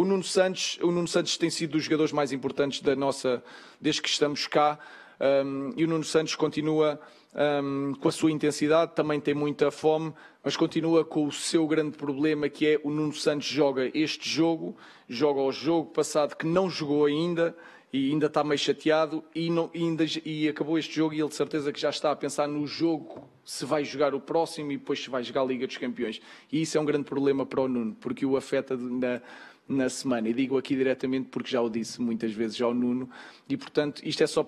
O Nuno Santos, o Nuno Santos tem sido dos jogadores mais importantes da nossa, desde que estamos cá. Um, e o Nuno Santos continua um, com a sua intensidade, também tem muita fome, mas continua com o seu grande problema que é o Nuno Santos joga este jogo, joga o jogo passado que não jogou ainda e ainda está meio chateado e, não, e, ainda, e acabou este jogo e ele de certeza que já está a pensar no jogo se vai jogar o próximo e depois se vai jogar a Liga dos Campeões. E isso é um grande problema para o Nuno, porque o afeta na, na semana. E digo aqui diretamente porque já o disse muitas vezes ao Nuno. E, portanto, isto é só para.